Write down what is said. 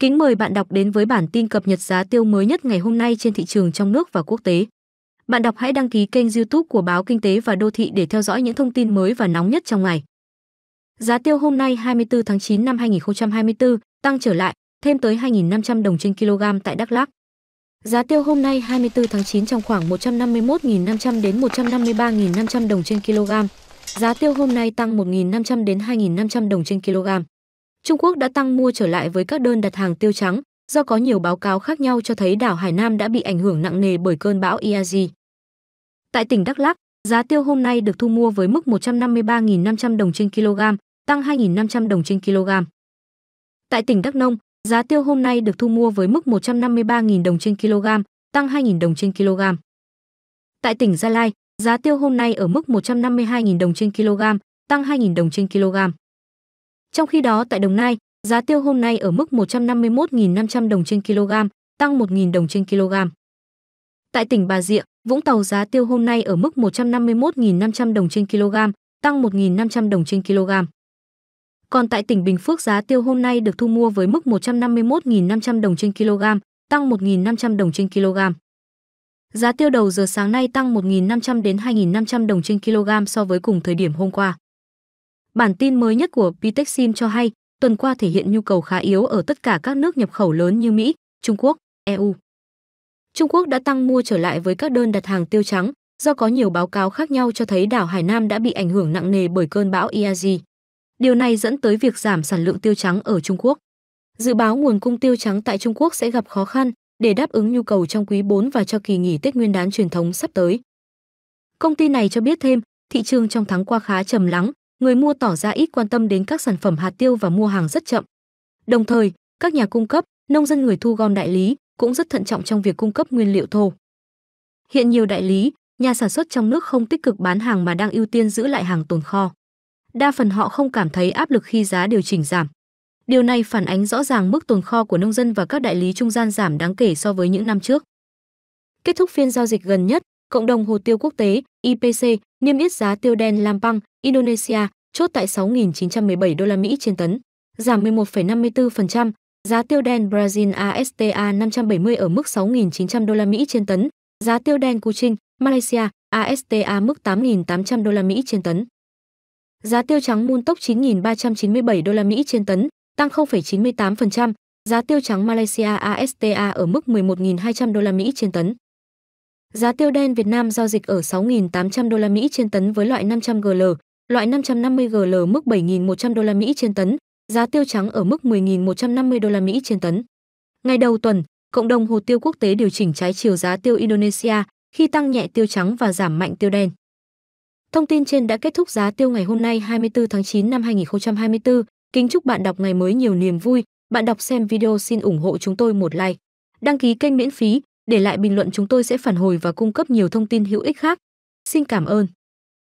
Kính mời bạn đọc đến với bản tin cập nhật giá tiêu mới nhất ngày hôm nay trên thị trường trong nước và quốc tế. Bạn đọc hãy đăng ký kênh YouTube của báo Kinh tế và Đô thị để theo dõi những thông tin mới và nóng nhất trong ngày. Giá tiêu hôm nay 24 tháng 9 năm 2024 tăng trở lại, thêm tới 2.500 đồng trên kg tại Đắk Lắk. Giá tiêu hôm nay 24 tháng 9 trong khoảng 151.500 đến 153.500 đồng trên kg. Giá tiêu hôm nay tăng 1.500 đến 2.500 đồng trên kg. Trung Quốc đã tăng mua trở lại với các đơn đặt hàng tiêu trắng, do có nhiều báo cáo khác nhau cho thấy đảo Hải Nam đã bị ảnh hưởng nặng nề bởi cơn bão Iagi. Tại tỉnh Đắk Lắk, giá tiêu hôm nay được thu mua với mức 153.500 đồng trên kg, tăng 2.500 đồng trên kg. Tại tỉnh Đắk Nông, giá tiêu hôm nay được thu mua với mức 153.000 đồng trên kg, tăng 2.000 đồng trên kg. Tại tỉnh Gia Lai, giá tiêu hôm nay ở mức 152.000 đồng trên kg, tăng 2.000 đồng trên kg. Trong khi đó tại Đồng Nai, giá tiêu hôm nay ở mức 151.500 đồng trên kg, tăng 1.000 đồng trên kg. Tại tỉnh Bà Rịa, Vũng Tàu giá tiêu hôm nay ở mức 151.500 đồng trên kg, tăng 1.500 đồng trên kg. Còn tại tỉnh Bình Phước giá tiêu hôm nay được thu mua với mức 151.500 đồng trên kg, tăng 1.500 đồng trên kg. Giá tiêu đầu giờ sáng nay tăng 1.500 đến 2.500 đồng trên kg so với cùng thời điểm hôm qua. Bản tin mới nhất của Pitexim e cho hay, tuần qua thể hiện nhu cầu khá yếu ở tất cả các nước nhập khẩu lớn như Mỹ, Trung Quốc, EU. Trung Quốc đã tăng mua trở lại với các đơn đặt hàng tiêu trắng, do có nhiều báo cáo khác nhau cho thấy đảo Hải Nam đã bị ảnh hưởng nặng nề bởi cơn bão Iagi. Điều này dẫn tới việc giảm sản lượng tiêu trắng ở Trung Quốc. Dự báo nguồn cung tiêu trắng tại Trung Quốc sẽ gặp khó khăn để đáp ứng nhu cầu trong quý 4 và cho kỳ nghỉ Tết Nguyên đán truyền thống sắp tới. Công ty này cho biết thêm, thị trường trong tháng qua khá trầm lắng, người mua tỏ ra ít quan tâm đến các sản phẩm hạt tiêu và mua hàng rất chậm. Đồng thời, các nhà cung cấp, nông dân người thu gom đại lý cũng rất thận trọng trong việc cung cấp nguyên liệu thô. Hiện nhiều đại lý, nhà sản xuất trong nước không tích cực bán hàng mà đang ưu tiên giữ lại hàng tồn kho. Đa phần họ không cảm thấy áp lực khi giá điều chỉnh giảm. Điều này phản ánh rõ ràng mức tồn kho của nông dân và các đại lý trung gian giảm đáng kể so với những năm trước. Kết thúc phiên giao dịch gần nhất, cộng đồng hồ tiêu quốc tế IPC niêm yết giá tiêu đen Lampang Indonesia chốt tại 6.917 đô la Mỹ trên tấn, giảm 11,54%, giá tiêu đen Brazil ASTA 570 ở mức 6.900 đô la Mỹ trên tấn, giá tiêu đen Kuching, Malaysia ASTA mức 8.800 đô la Mỹ trên tấn. Giá tiêu trắng Mun Tốc 9.397 đô la Mỹ trên tấn, tăng 0,98%, giá tiêu trắng Malaysia ASTA ở mức 11.200 đô la Mỹ trên tấn. Giá tiêu đen Việt Nam giao dịch ở 6.800 đô la Mỹ trên tấn với loại 500 GL, loại 550 GL mức 7.100 đô la Mỹ trên tấn, giá tiêu trắng ở mức 10.150 đô la Mỹ trên tấn. Ngày đầu tuần, cộng đồng hồ tiêu quốc tế điều chỉnh trái chiều giá tiêu Indonesia khi tăng nhẹ tiêu trắng và giảm mạnh tiêu đen. Thông tin trên đã kết thúc giá tiêu ngày hôm nay 24 tháng 9 năm 2024. Kính chúc bạn đọc ngày mới nhiều niềm vui. Bạn đọc xem video xin ủng hộ chúng tôi một like. Đăng ký kênh miễn phí, để lại bình luận chúng tôi sẽ phản hồi và cung cấp nhiều thông tin hữu ích khác. Xin cảm ơn.